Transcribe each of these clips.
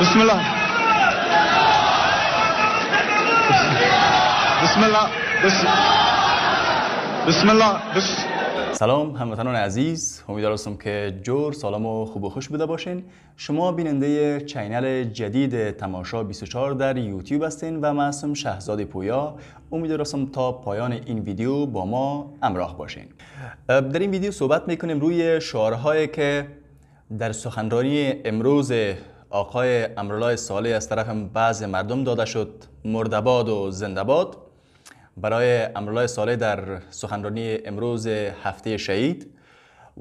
بسم الله بسم الله بسم, بسم الله سلام هموطنان عزیز امیدوار که جور سلام و خوب و خوش بوده باشین شما بیننده چینل جدید تماشا 24 در یوتیوب هستین و من هستم شهزاد پویا امیدوار هستم تا پایان این ویدیو با ما امراه باشین در این ویدیو صحبت میکنیم روی شعارهایی که در سخنرانی امروز آقای امرالله صالح از طرف بعض مردم داده شد مردباد و زندباد برای امرالله صالح در سخنرانی امروز هفته شهید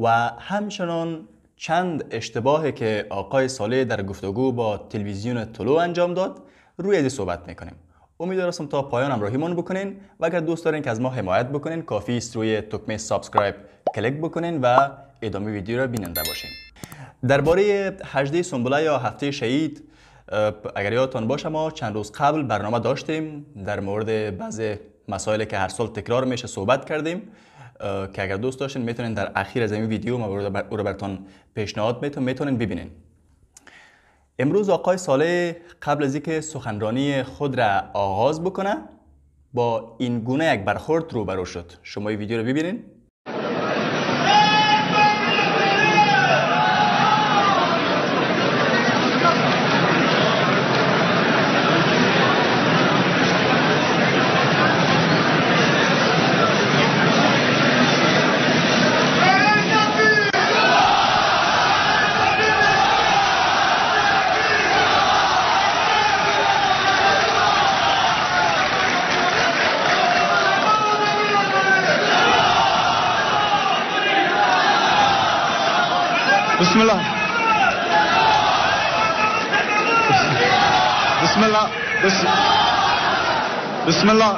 و همچنان چند اشتباهی که آقای صالح در گفتگو با تلویزیون طلو انجام داد روی از صحبت میکنیم امیدوارم تا پایان من بکنین و اگر دوست دارین که از ما حمایت بکنین کافی است روی تکمه سابسکرایب کلیک بکنین و ادامه ویدیو را بیننده باشین درباره هجده سنبله یا هفته شهید اگر یادتان باشه ما چند روز قبل برنامه داشتیم در مورد بعض مسائل که هر سال تکرار میشه صحبت کردیم که اگر دوست داشتین میتونین در اخیر از این ویدیو ما بر... رو براتون پیشنهاد میتون میتونین ببینین امروز آقای ساله قبل از اینکه سخنرانی خود را آغاز بکنه با این گونه یک برخورد روبرو شد شما این ویدیو رو ببینین بسم الله بسم الله بسم بسم الله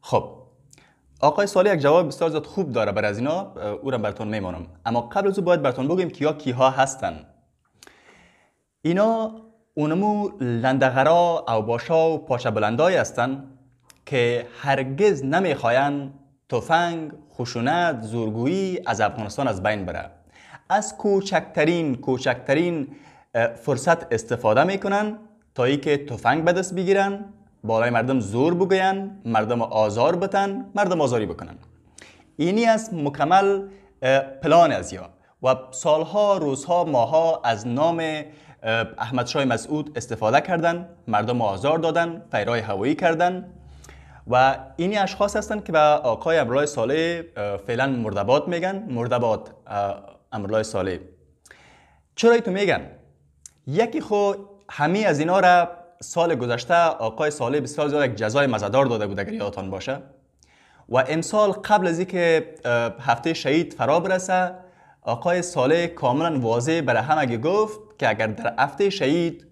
خب آقای سالی یک جواب بسیار زیاد خوب داره بر از اینا او را براتون میمانم اما قبل از او باید براتون بگویم کیا کیها هستن اینا اونمو لندغرا او باشا و پاچه بلندای هستن که هرگز نمیخواین تفنگ، خشونت، زورگویی از افغانستان از بین بره از کوچکترین کوچکترین فرصت استفاده میکنن تا ای که تفنگ به دست بگیرن بالای مردم زور بگوین مردم آزار بتن مردم آزاری بکنن اینی از مکمل پلان از یا و سالها روزها ماها از نام احمد شای مسعود استفاده کردن مردم آزار دادن فیرای هوایی کردن و اینی اشخاص هستند که به آقای امرالله صالح فعلا مردباد میگن مردباد امرالله صالح چرا تو میگن یکی خو همه از اینا را سال گذشته آقای صالح بسیار زیاد یک جزای مزدار داده بود اگر یادتان باشه و امسال قبل از اینکه هفته شهید فرا برسه آقای صالح کاملا واضح برای همگی گفت که اگر در هفته شهید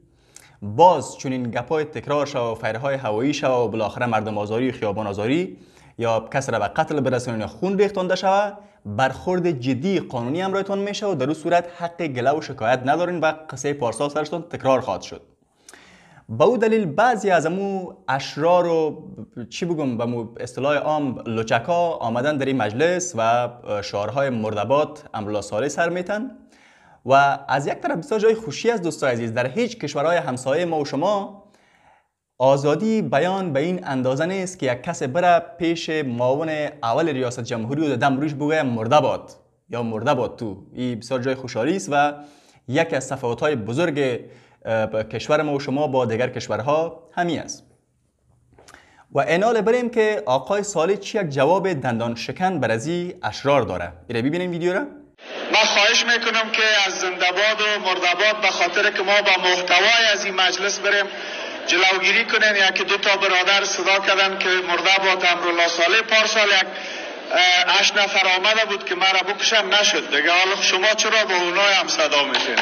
باز چون این های تکرار شو و فیرهای هوایی شو و بالاخره مردم آزاری و خیابان آزاری یا کس را به قتل برسانین یا خون ریختانده شود برخورد جدی قانونی هم رایتان میشه و در او صورت حق گله و شکایت ندارین و قصه پارسال سرشتان تکرار خواهد شد به او دلیل بعضی از امو اشرار و چی بگم به اصطلاح عام لوچکا آمدن در این مجلس و شعارهای مردبات املا ساله سر میتن و از یک طرف بسیار جای خوشی از دوستان عزیز در هیچ کشورهای همسایه ما و شما آزادی بیان به این اندازه نیست که یک کس بره پیش معاون اول ریاست جمهوری و دم روش بگه مرده باد یا مرده باد تو این بسیار جای خوشحالی است و یک از صفحات های بزرگ کشور ما و شما با دیگر کشورها همی است و اینال بریم که آقای سالی چی یک جواب دندان شکن برزی اشرار داره ایره ببینیم ویدیو را ما خواهش میکنم که از زندباد و مرداباد به خاطر که ما با محتوای از این مجلس بریم جلوگیری کنین یا که دو تا برادر صدا کردن که مردباد امرالله صالح پارسال یک اش نفر آمده بود که مرا بکشن نشد دیگه حالا شما چرا به اونای هم صدا میشین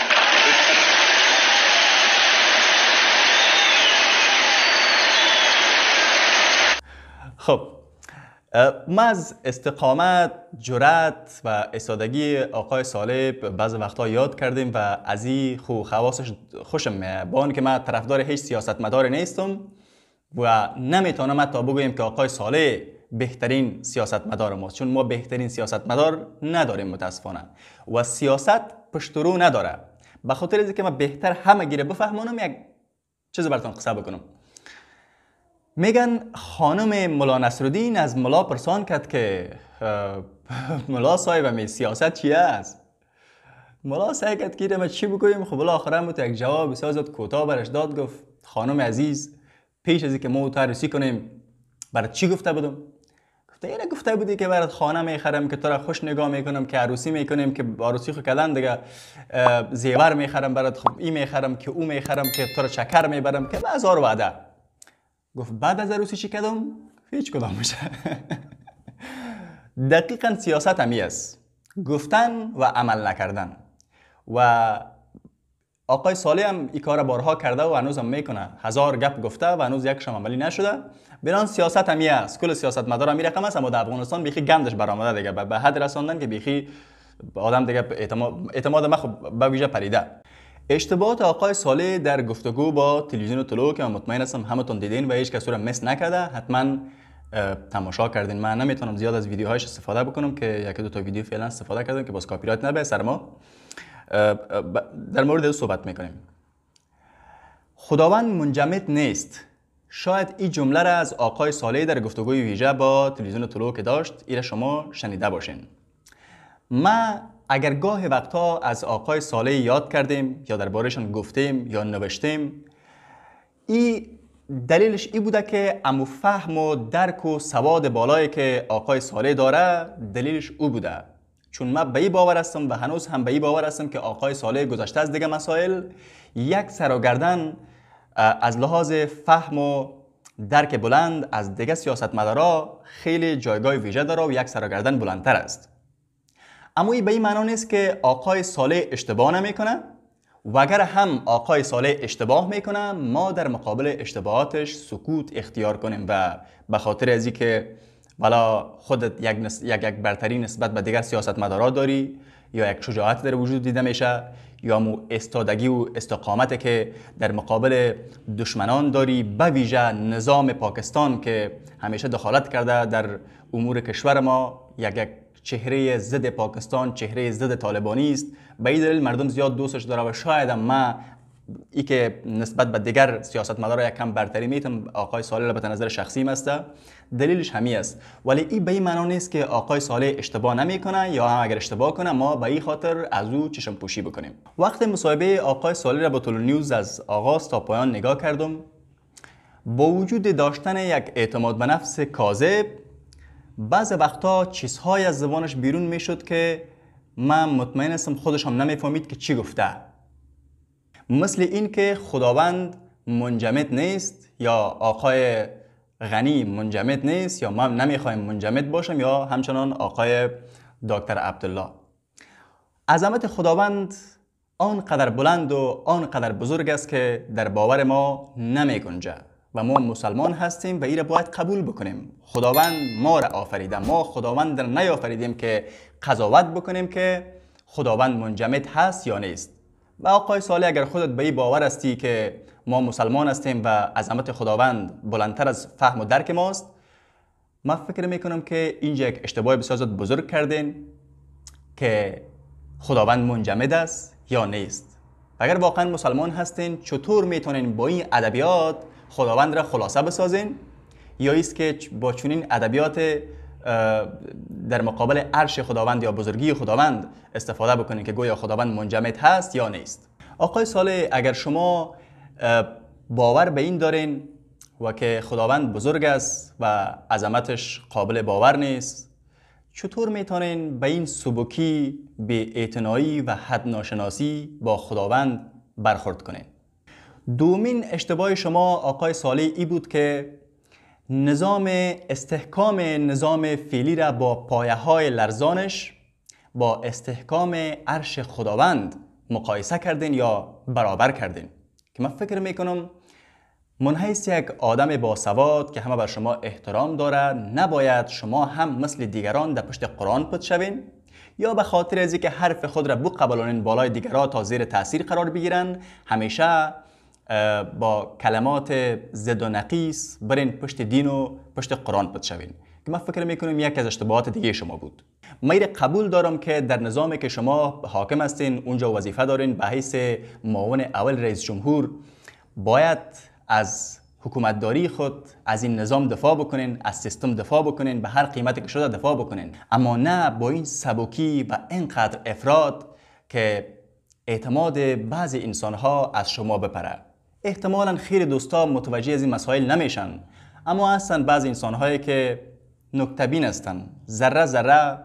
خب ما از استقامت، جرأت و استادگی آقای صالح بعض وقتها یاد کردیم و از این خو خواستش خوشم میه با که من طرفدار هیچ مدار نیستم و نمیتونم تا بگویم که آقای صالح بهترین سیاستمدار ماست چون ما بهترین سیاستمدار نداریم متاسفانه و سیاست پشت رو نداره بخاطر خاطر که ما بهتر همه گیره بفهمانم یک چیز براتون قصه بکنم میگن خانم ملا نصرالدین از ملا پرسان کرد که ملا صاحب می سیاست چی است ملا سعی کرد که ما چی بکنیم خب بالاخره مو یک جواب سازد کوتاه برش داد گفت خانم عزیز پیش از که ما ترسی کنیم برات چی گفته بودم گفته اینه گفته بودی که برات خانه میخرم که تو را خوش نگاه میکنم که عروسی میکنیم که عروسی خو کردن دیگه زیور میخرم برات خب این میخرم که او میخرم که تو را چکر میبرم که هزار وعده گفت بعد از عروسی چی کدم؟ هیچ کدام میشه دقیقا سیاست همی است گفتن و عمل نکردن و آقای صالح هم این کار بارها کرده و هنوز هم میکنه هزار گپ گفته و هنوز یک عملی نشده بران سیاست همی است کل سیاست مدار همی رقم است اما در افغانستان بیخی گندش برآمده دیگه به حد رساندن که بیخی آدم دیگه اعتماد, اعتماد من خب به ویژه پریده اشتباهات آقای ساله در گفتگو با تلویزیون طلوع که من مطمئن هستم همتون دیدین و هیچ کس رو مس نکرده حتما تماشا کردین من نمیتونم زیاد از ویدیوهایش استفاده بکنم که یکی دو تا ویدیو فعلا استفاده کردم که باز کاپی رایت نبه سر ما در مورد او صحبت میکنیم خداوند منجمد نیست شاید این جمله را از آقای ساله در گفتگوی ویژه با تلویزیون طلوع که داشت ایره شما شنیده باشین ما اگر گاه وقتا از آقای ساله یاد کردیم یا دربارشان گفتیم یا نوشتیم ای دلیلش ای بوده که امو فهم و درک و سواد بالایی که آقای ساله داره دلیلش او بوده چون من به این باور هستم و هنوز هم به این باور هستم که آقای ساله گذشته از دیگه مسائل یک سر از لحاظ فهم و درک بلند از دیگه سیاستمدارا خیلی جایگاه ویژه داره و یک سر بلندتر است اما این به این معنا نیست که آقای صالح اشتباه نمیکنه و اگر هم آقای صالح اشتباه میکنه ما در مقابل اشتباهاتش سکوت اختیار کنیم و به خاطر ازی که والا خودت یک, نس... یک, برتری نسبت به دیگر سیاستمدارا داری یا یک شجاعت در وجود دیده میشه یا مو استادگی و استقامت که در مقابل دشمنان داری به ویژه نظام پاکستان که همیشه دخالت کرده در امور کشور ما یک یک چهره ضد پاکستان چهره ضد طالبانی است به این دلیل مردم زیاد دوستش داره و شاید ما ای که نسبت به دیگر سیاست مدار یک کم برتری میتم آقای صالح به نظر شخصی است دلیلش همی است ولی این به این معنا نیست که آقای صالح اشتباه نمیکنه یا هم اگر اشتباه کنه ما به این خاطر از او چشم پوشی بکنیم وقت مصاحبه آقای صالح را با طول نیوز از آغاز تا پایان نگاه کردم با وجود داشتن یک اعتماد به نفس کاذب بعض وقتا چیزهای از زبانش بیرون میشد که من مطمئن هستم خودش هم نمیفهمید که چی گفته مثل اینکه خداوند منجمد نیست یا آقای غنی منجمد نیست یا من نمیخوایم منجمد باشم یا همچنان آقای دکتر عبدالله عظمت خداوند آنقدر بلند و آنقدر بزرگ است که در باور ما نمی گنجد و ما مسلمان هستیم و این باید قبول بکنیم خداوند ما را آفریده ما خداوند را نیافریدیم که قضاوت بکنیم که خداوند منجمد هست یا نیست و آقای سالی اگر خودت به این باور هستی که ما مسلمان هستیم و عظمت خداوند بلندتر از فهم و درک ماست ما فکر میکنم که اینجا یک اشتباه بسیار بزرگ کردین که خداوند منجمد است یا نیست اگر واقعا مسلمان هستین چطور میتونین با این ادبیات خداوند را خلاصه بسازین یا است که با چنین ادبیات در مقابل عرش خداوند یا بزرگی خداوند استفاده بکنین که گویا خداوند منجمد هست یا نیست آقای ساله اگر شما باور به این دارین و که خداوند بزرگ است و عظمتش قابل باور نیست چطور میتونین به این سبکی به اعتنایی و حد ناشناسی با خداوند برخورد کنین دومین اشتباه شما آقای صالح ای بود که نظام استحکام نظام فعلی را با پایه های لرزانش با استحکام عرش خداوند مقایسه کردین یا برابر کردین که من فکر کنم منحیث یک آدم باسواد که همه بر شما احترام داره نباید شما هم مثل دیگران در پشت قرآن پد شوین یا به خاطر از که حرف خود را بو قبلانین بالای دیگران تا زیر تاثیر قرار بگیرند همیشه با کلمات زد و نقیس برین پشت دین و پشت قرآن پد شوین که من فکر میکنم یک از اشتباهات دیگه شما بود من قبول دارم که در نظامی که شما حاکم هستین اونجا وظیفه دارین به حیث معاون اول رئیس جمهور باید از حکومتداری خود از این نظام دفاع بکنین از سیستم دفاع بکنین به هر قیمتی که شده دفاع بکنین اما نه با این سبکی و اینقدر افراد که اعتماد بعضی انسانها از شما بپره احتمالا خیلی دوستا متوجه از این مسائل نمیشن اما هستن بعضی انسانهایی که نکتبین هستن ذره ذره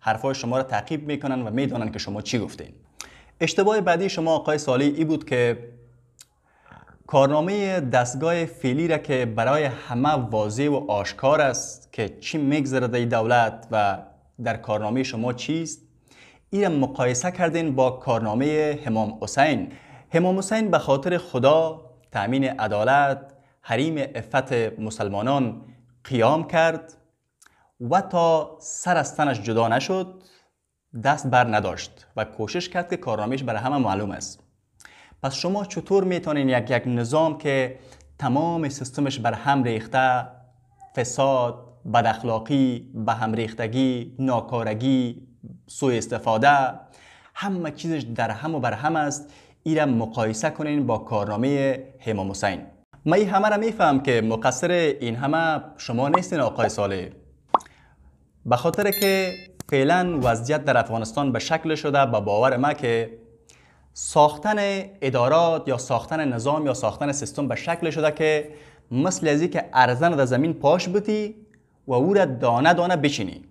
حرفای شما را تعقیب میکنن و میدانن که شما چی گفتین اشتباه بعدی شما آقای سالی ای بود که کارنامه دستگاه فعلی را که برای همه واضح و آشکار است که چی میگذره در دولت و در کارنامه شما چیست این را مقایسه کردین با کارنامه همام حسین همام حسین به خاطر خدا تأمین عدالت حریم افت مسلمانان قیام کرد و تا سر از تنش جدا نشد دست بر نداشت و کوشش کرد که کارنامهش برای همه معلوم است پس شما چطور میتونین یک یک نظام که تمام سیستمش بر هم ریخته فساد بد اخلاقی به هم ریختگی ناکارگی سوء استفاده همه چیزش در هم و بر هم است ایره مقایسه کنین با کارنامه حمام حسین من همه را میفهم که مقصر این همه شما نیستین آقای ساله به خاطر که فعلا وضعیت در افغانستان به شکل شده به باور ما که ساختن ادارات یا ساختن نظام یا ساختن سیستم به شکل شده که مثل ازی که ارزن در زمین پاش بودی و او را دانه دانه بچینی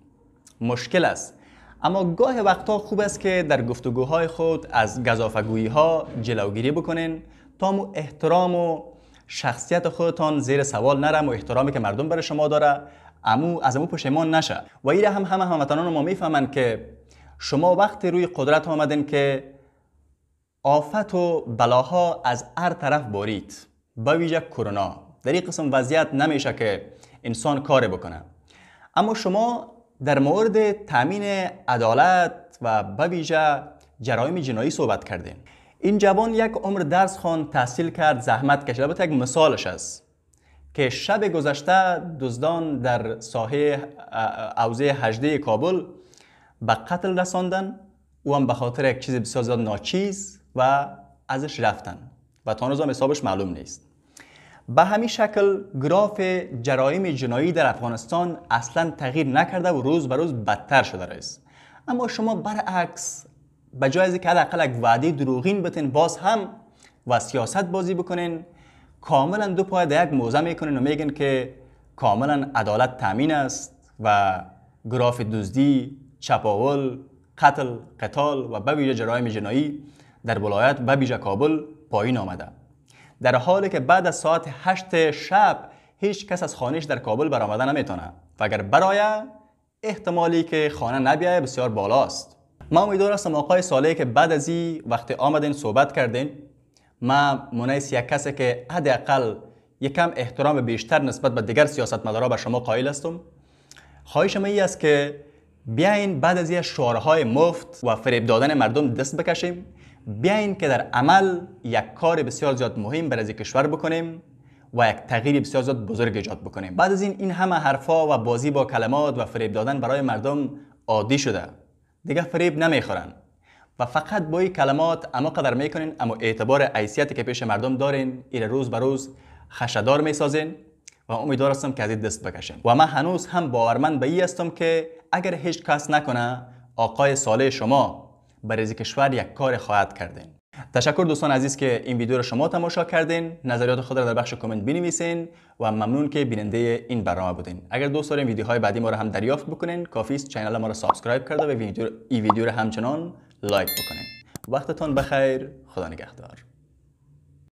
مشکل است اما گاه وقتا خوب است که در گفتگوهای خود از گذافگویی ها جلوگیری بکنین تا مو احترام و شخصیت خودتان زیر سوال نرم و احترامی که مردم برای شما داره امو از امو پشیمان نشه و ایره هم همه هموطنان ما میفهمن که شما وقتی روی قدرت آمدین که آفت و بلاها از هر طرف بارید با ویژه کرونا در این قسم وضعیت نمیشه که انسان کار بکنه اما شما در مورد تامین عدالت و به ویژه جرایم جنایی صحبت کردیم این جوان یک عمر درس خوان تحصیل کرد زحمت کشید البته یک مثالش است که شب گذشته دزدان در ساحه اوزه هجده کابل به قتل رساندن او هم به خاطر یک چیز بسیار ناچیز و ازش رفتن و تا هم حسابش معلوم نیست به همین شکل گراف جرایم جنایی در افغانستان اصلا تغییر نکرده و روز به روز بدتر شده است اما شما برعکس به جای از که حداقل یک وعده دروغین بتین باز هم و سیاست بازی بکنین کاملا دو پای در یک موزه میکنین و میگن که کاملا عدالت تامین است و گراف دزدی چپاول قتل قتال و به جرایم جنایی در ولایت به ویژه کابل پایین آمده در حالی که بعد از ساعت 8 شب هیچ کس از خانهش در کابل برآمده نمیتونه و اگر برای احتمالی که خانه نبیایه بسیار بالاست ما امیدوار هستم آقای ساله که بعد از این وقتی آمدین صحبت کردین ما منیس یک کسی که حداقل یکم احترام بیشتر نسبت به دیگر سیاستمدارا به شما قائل هستم من ای است که بیاین بعد از یه شعارهای مفت و فریب دادن مردم دست بکشیم بیاین که در عمل یک کار بسیار زیاد مهم برای کشور بکنیم و یک تغییر بسیار زیاد بزرگ ایجاد بکنیم بعد از این این همه حرفا و بازی با کلمات و فریب دادن برای مردم عادی شده دیگه فریب نمیخورن و فقط با این کلمات اما قدر میکنین اما اعتبار عیسیتی که پیش مردم دارین ایر روز به روز خشدار میسازین و امیدوار هستم که از این دست بکشین و من هنوز هم باورمند به ای هستم که اگر هیچ کس نکنه آقای ساله شما برای کشور یک کار خواهد کردین تشکر دوستان عزیز که این ویدیو رو شما تماشا کردین نظریات خود را در بخش کامنت بنویسین و ممنون که بیننده این برنامه بودین اگر دوست دارین ویدیوهای بعدی ما رو هم دریافت بکنین کافی است چینل ما را سابسکرایب کرده و این ویدیو را همچنان لایک بکنین وقتتان بخیر خدا نگهدار